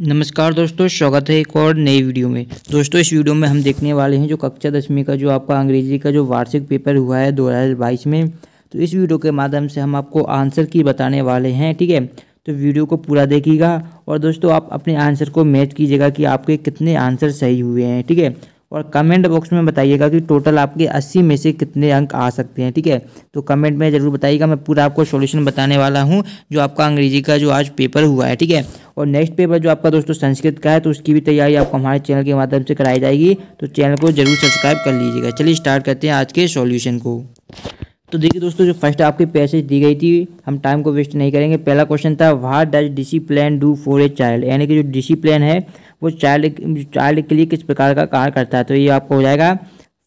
नमस्कार दोस्तों स्वागत है एक और नई वीडियो में दोस्तों इस वीडियो में हम देखने वाले हैं जो कक्षा दसवीं का जो आपका अंग्रेजी का जो वार्षिक पेपर हुआ है बाईस में तो इस वीडियो के माध्यम से हम आपको आंसर की बताने वाले हैं ठीक है तो वीडियो को पूरा देखिएगा और दोस्तों आप अपने आंसर को मैच कीजिएगा कि आपके कितने आंसर सही हुए हैं ठीक है और कमेंट बॉक्स में बताइएगा कि टोटल आपके 80 में से कितने अंक आ सकते हैं ठीक है तो कमेंट में ज़रूर बताइएगा मैं पूरा आपको सॉल्यूशन बताने वाला हूँ जो आपका अंग्रेजी का जो आज पेपर हुआ है ठीक है और नेक्स्ट पेपर जो आपका दोस्तों संस्कृत का है तो उसकी भी तैयारी आपको हमारे चैनल के माध्यम से कराई जाएगी तो चैनल को जरूर सब्सक्राइब कर लीजिएगा चलिए स्टार्ट करते हैं आज के सॉल्यूशन को तो देखिए दोस्तों जो फर्स्ट आपकी पैसेज दी गई थी हम टाइम को वेस्ट नहीं करेंगे पहला क्वेश्चन था what does discipline do for a child यानी कि जो डिसिप्लिन है वो चाइल्ड चाइल्ड के लिए किस प्रकार का कार्य करता है तो ये आपको हो जाएगा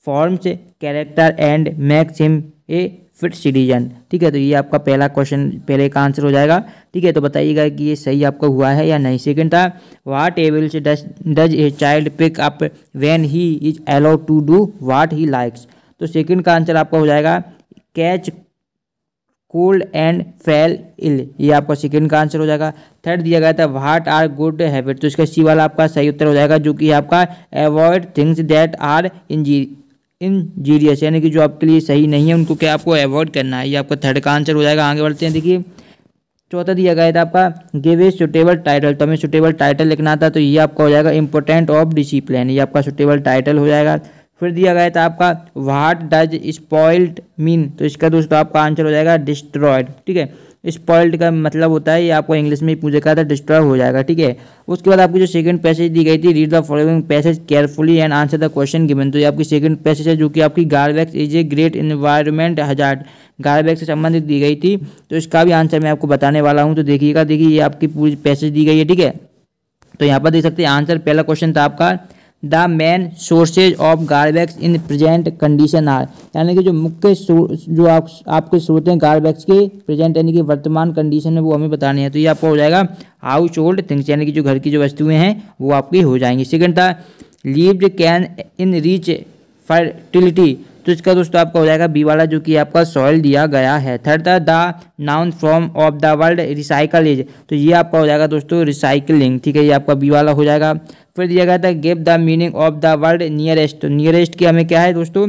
forms character and makes him a fit citizen ठीक है तो ये आपका पहला क्वेश्चन पहले का आंसर हो जाएगा ठीक है तो बताइएगा कि ये सही आपका हुआ है या नहीं सेकेंड था वाट एबल से does does a child pick up when he is allowed to do what he likes तो सेकेंड का आंसर आपका हो जाएगा catch cold and fall ill ये आपका सेकेंड का आंसर हो जाएगा थर्ड दिया गया था वाट आर गुड हैबिट तो इसका सी वाला आपका सही उत्तर हो जाएगा जो कि आपका avoid things that are injurious यानी कि जो आपके लिए सही नहीं है उनको क्या आपको अवॉइड करना है ये आपका थर्ड का आंसर हो जाएगा आगे बढ़ते हैं देखिए चौथा दिया गया था आपका गिव ए सुटेबल टाइटल तो हमें सुटेबल टाइटल लिखना था तो ये आपका हो जाएगा इंपॉर्टेंट ऑफ डिसिप्लिन ये आपका सुटेबल टाइटल हो जाएगा फिर दिया गया था आपका वाट डज स्पॉइल्ड मीन तो इसका दोस्तों आपका आंसर हो जाएगा डिस्ट्रॉयड ठीक है स्पॉइल्ड का मतलब होता है ये आपको इंग्लिश में पूछा गया था डिस्ट्रॉय हो जाएगा ठीक है उसके बाद आपकी जो सेकंड पैसेज दी गई थी read the following passage carefully and answer the question given तो ये आपकी सेकंड पैसेज है जो कि आपकी garbage is a great environment hazard garbage से संबंधित दी गई थी तो इसका भी आंसर मैं आपको बताने वाला हूँ तो देखिएगा देखिए ये आपकी पूरी पैसेज दी गई है ठीक है तो यहाँ पर देख सकते हैं आंसर पहला क्वेश्चन था आपका the main sources of garbage in present condition are यानी कि जो मुख्य जो आप आपके स्रोत हैं गारबैक्स के प्रेजेंट यानी कि वर्तमान कंडीशन में वो हमें बताने हैं तो ये आपका हो जाएगा हाउस होल्ड थिंग्स यानी कि जो घर की जो वस्तुएं हैं वो आपकी हो जाएंगी सेकेंड था leaved can enrich fertility तो इसका दोस्तों आपका हो जाएगा बी वाला जो कि आपका सॉइल दिया गया है थर्ड था the noun form of the word recycle is तो ये आपका हो जाएगा दोस्तों रिसाइकलिंग ठीक है ये आपका बी वाला हो जाएगा फिर दिया गया था gave the meaning of the word nearest तो नियरेस्ट की हमें क्या है दोस्तों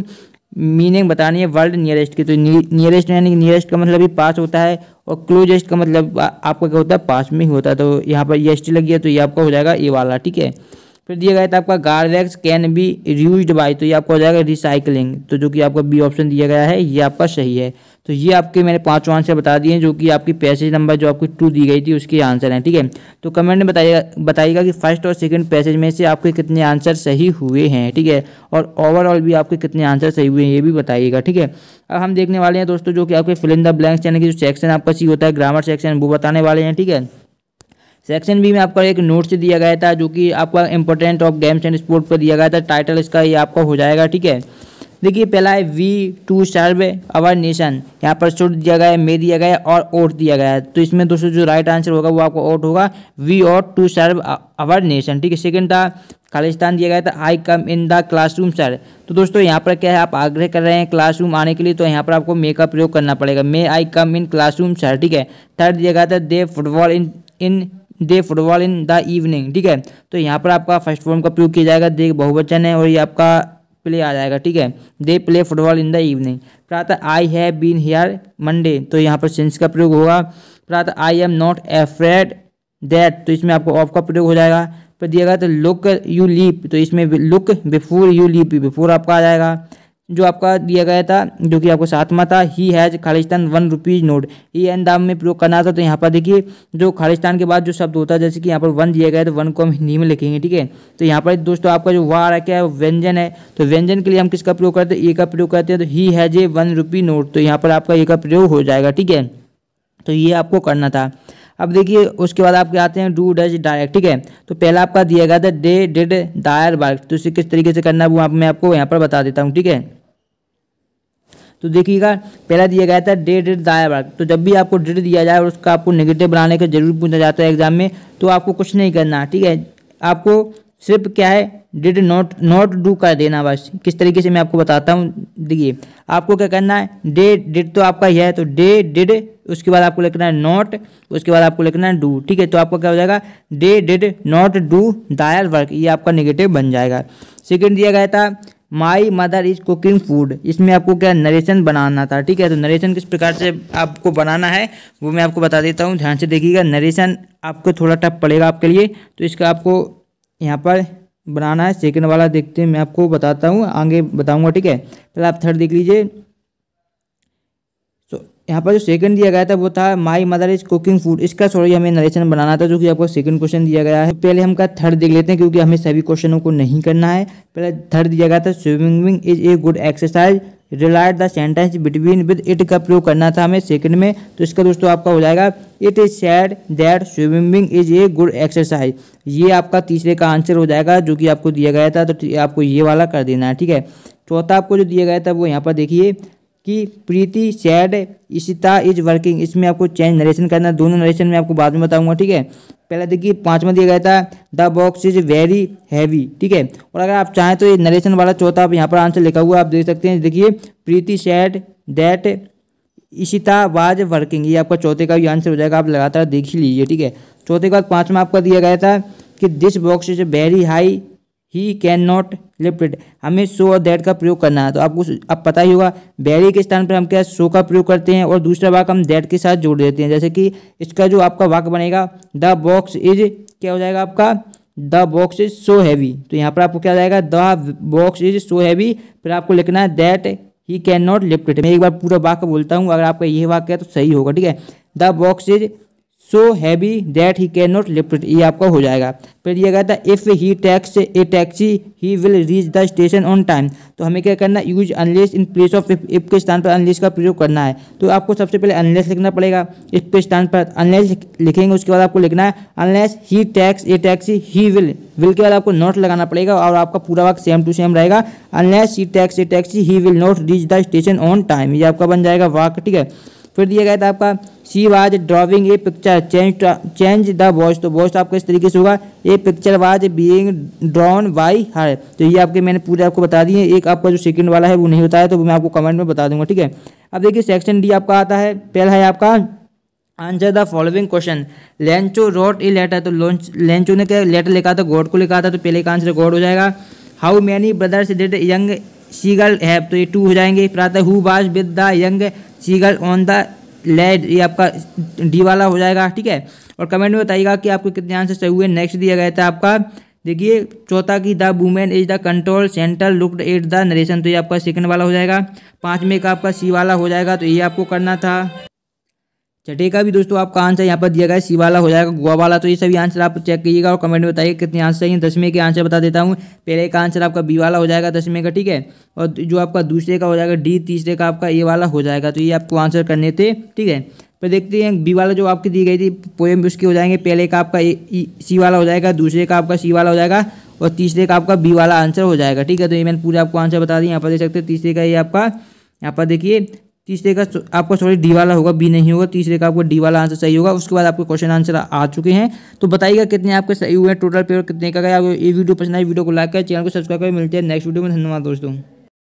मीनिंग बतानी है वर्ल्ड नियरेस्ट की तो नियरेस्ट यानी नियरेस्ट का मतलब ही पास होता है और क्लोजेस्ट का मतलब आपका क्या होता है पास में ही होता है तो यहाँ पर ये एस टी लगी है तो ये आपका हो जाएगा ए वाला ठीक है फिर दिया गया था आपका garbage can be reuse by तो ये आपका हो जाएगा रिसाइकलिंग तो जो कि आपका बी ऑप्शन दिया गया है ये आपका सही है तो ये आपके मैंने पांचों आंसर बता दिए जो कि आपकी पैसेज नंबर जो आपकी टू दी गई थी उसके आंसर हैं ठीक है तो कमेंट में बताइएगा बताइएगा कि फर्स्ट और सेकंड पैसेज में से आपके कितने आंसर सही हुए हैं ठीक है और ओवरऑल भी आपके कितने आंसर सही हुए हैं ये भी बताइएगा ठीक है अब हम देखने वाले हैं दोस्तों जो कि आपके फिलिंदा ब्लैंक्स यानी कि जो सेक्शन आपका सी होता है ग्रामर सेक्शन वो बताने वाले हैं ठीक है सेक्शन बी में आपका एक नोट्स दिया गया था जो कि आपका important of games and sports पर दिया गया था टाइटल इसका ये आपका हो जाएगा ठीक है देखिए पहला है we to serve our nation यहाँ पर शुड दिया गया है मे दिया गया है और ओट दिया गया है तो इसमें दोस्तों जो राइट आंसर होगा वो आपको ओट होगा we ought to serve our nation ठीक है सेकेंड था खालिस्तान दिया गया था I come in the classroom sir तो दोस्तों यहाँ पर क्या है आप आग्रह कर रहे हैं क्लासरूम आने के लिए तो यहाँ पर आपको मे का प्रयोग करना पड़ेगा मे आई कम इन क्लासरूम सर ठीक है थर्ड दिया गया था they football in in they football in the evening ठीक है तो यहाँ पर आपका फर्स्ट फॉर्म का प्रयोग किया जाएगा दे बहुवचन है और ये आपका प्ले आ जाएगा ठीक है they play football in the evening प्रातः I have been here Monday तो यहाँ पर सेंस का प्रयोग होगा प्रातः I am not afraid that तो इसमें आपको ऑफ का प्रयोग हो जाएगा पर दिया गया तो लुक यू लीप तो इसमें look before you leap before आपका आ जाएगा जो आपका दिया गया था जो कि आपको सातवा था ही हैज़ खालिस्तान वन रुपीज़ नोट ये एन दाम में प्रयोग करना था तो यहाँ पर देखिए जो खालिस्तान के बाद जो शब्द होता है जैसे कि यहाँ पर वन दिया गया तो वन को हम हिंदी में लिखेंगे ठीक है तो यहाँ पर दोस्तों आपका जो वाह रहा क्या है व्यंजन है तो व्यंजन के लिए हम किसका प्रयोग करते हैं ए का प्रयोग करते हैं तो he has a one rupee note तो यहाँ पर आपका ए का प्रयोग हो जाएगा ठीक है तो ये आपको करना था अब देखिए उसके बाद आपके आते हैं डू डज डायरेक्ट ठीक है तो पहला आपका दिया गया था डे डिड दायर वर्क तो इसे किस तरीके से करना है वो आप मैं आपको यहाँ पर बता देता हूँ ठीक है तो देखिएगा पहला दिया गया था डे डिड दायर वर्क तो जब भी आपको डिड दिया जाए और उसका आपको नेगेटिव बनाने का जरूर पूछा जाता है एग्जाम में तो आपको कुछ नहीं करना ठीक है आपको सिर्फ क्या है डिड नॉट नॉट डू कर देना बस किस तरीके से मैं आपको बताता हूँ देखिए आपको क्या करना है डे डिड तो आपका ही है तो डे डिड उसके बाद आपको लिखना है नॉट उसके बाद आपको लिखना है डू ठीक है तो आपका क्या हो जाएगा they did not do their work ये आपका निगेटिव बन जाएगा सेकेंड दिया गया था my mother is cooking food इसमें आपको क्या नरेशन बनाना था ठीक है तो नरेशन किस प्रकार से आपको बनाना है वो मैं आपको बता देता हूँ ध्यान से देखिएगा नरेशन आपको थोड़ा टफ पड़ेगा आपके लिए तो इसका आपको यहाँ पर बनाना है सेकंड वाला देखते हैं मैं आपको बताता हूँ आगे बताऊँगा ठीक है पहले आप थर्ड देख लीजिए यहाँ पर जो सेकंड दिया गया था वो था my mother is cooking food इसका सॉरी हमें नरेशन बनाना था जो कि आपको सेकंड क्वेश्चन दिया गया है पहले हम का थर्ड देख लेते हैं क्योंकि हमें सभी क्वेश्चनों को नहीं करना है पहले थर्ड दिया गया था swimming is a good exercise rewrite the sentence between with it का प्रयोग करना था हमें सेकंड में तो इसका दोस्तों आपका हो जाएगा it is said that swimming is a good exercise ये आपका तीसरे का आंसर हो जाएगा जो कि आपको दिया गया था तो आपको ये वाला कर देना है ठीक है चौथा आपको जो दिया गया था वो यहाँ पर देखिए कि Preeti said Ishita is working इसमें आपको चेंज नरेशन करना दोनों नरेशन में आपको बाद में बताऊंगा ठीक है पहले देखिए पाँचवा दिया गया था the box is very heavy ठीक है और अगर आप चाहें तो ये नरेशन वाला चौथा आप यहाँ पर आंसर लिखा हुआ आप देख सकते हैं देखिए Preeti said that Ishita was working ये आपका चौथे का भी आंसर हो जाएगा आप लगातार देख ही लीजिए ठीक है चौथे के बाद पाँचवा आपका दिया गया था कि this box is very high he can not lift it हमें सो और दैट का प्रयोग करना है तो आपको अब पता ही होगा बैरी के स्थान पर हम क्या सो का प्रयोग करते हैं और दूसरा वाक हम दैट के साथ जोड़ देते हैं जैसे कि इसका जो आपका वाक बनेगा द बॉक्स इज क्या हो जाएगा आपका the box is so heavy तो यहाँ पर आपको क्या जाएगा the box is so heavy फिर आपको लिखना है that he can not lift it मैं एक बार पूरा वाक्य बोलता हूँ अगर आपका ये वाक्य है तो सही होगा ठीक है the box is so heavy that he can not lift ये आपका हो जाएगा फिर ये कहता है if he takes a taxi he will reach the station on time तो हमें क्या करना है use unless in place of if if के स्थान पर अनलेस का प्रयोग करना है तो आपको सबसे पहले अनलेस लिखना पड़ेगा इफ के स्थान पर अनलेस लिखेंगे उसके बाद आपको लिखना है unless he takes a taxi he will will के बाद आपको नोट लगाना पड़ेगा और आपका पूरा वक्त सेम टू सेम रहेगा unless he takes a taxi he will not reach the station on time ये आपका बन जाएगा वाक ठीक है फिर दिया गया था आपका she was drawing a picture change change the voice तो वॉच तो आपका इस तरीके से होगा a picture was being drawn by her तो ये आपके मैंने पूरे आपको बता दिए एक आपका जो सेकंड वाला है वो नहीं होता है तो मैं आपको कमेंट में बता दूंगा ठीक है अब देखिए सेक्शन डी आपका आता है पहला है आपका answer the following question Lencho wrote a letter तो लॉन्च लेंचो ने क्या लेटर लिखा था गॉड को लिखा था तो पहले का आंसर गॉड हो जाएगा how many brothers did young seagull have तो ये टू हो जाएंगे फिर आता है who was with the young seagull on the ledge ये आपका डी वाला हो जाएगा ठीक है और कमेंट में बताइएगा कि आपको कितने आंसर सही हुए नेक्स्ट दिया गया था आपका देखिए चौथा की the women is the control centre looked at the narration तो ये आपका सेकंड वाला हो जाएगा में का आपका सी वाला हो जाएगा तो ये आपको करना था छठे का भी दोस्तों आपका आंसर यहाँ पर दिया गया है सी वाला हो जाएगा गोवा वाला तो ये सभी आंसर आप चेक कीजिएगा और कमेंट में बताइए कितने आंसर हैं दसवें के आंसर बता देता हूँ पहले का आंसर आपका बी वाला हो जाएगा दसवें का ठीक है और जो आपका दूसरे का हो जाएगा डी तीसरे का आपका ए वाला हो जाएगा तो ये आपको आंसर करने थे ठीक है पर देखते हैं बी वाला जो आपकी दी गई थी पोएम उसके हो जाएंगे पहले का आपका सी e, वाला हो जाएगा दूसरे का आपका सी वाला हो जाएगा और तीसरे का आपका बी वाला आंसर हो जाएगा ठीक है तो ये मैंने पूरा आपको आंसर बता दिया यहाँ पर देख सकते हैं तीसरे का ये आपका यहाँ पर देखिए तीसरे का आपका सॉरी डी वाला होगा बी नहीं होगा तीसरे का आपको डी वाला आंसर सही होगा उसके बाद आपके क्वेश्चन आंसर आ चुके हैं तो बताइएगा कितने आपके सही हुए हैं टोटल पेपर कितने का गया आपको ये वीडियो पसंद आई वीडियो को लाइक करें चैनल को सब्सक्राइब करें मिलते हैं नेक्स्ट वीडियो में धन्यवाद दोस्तों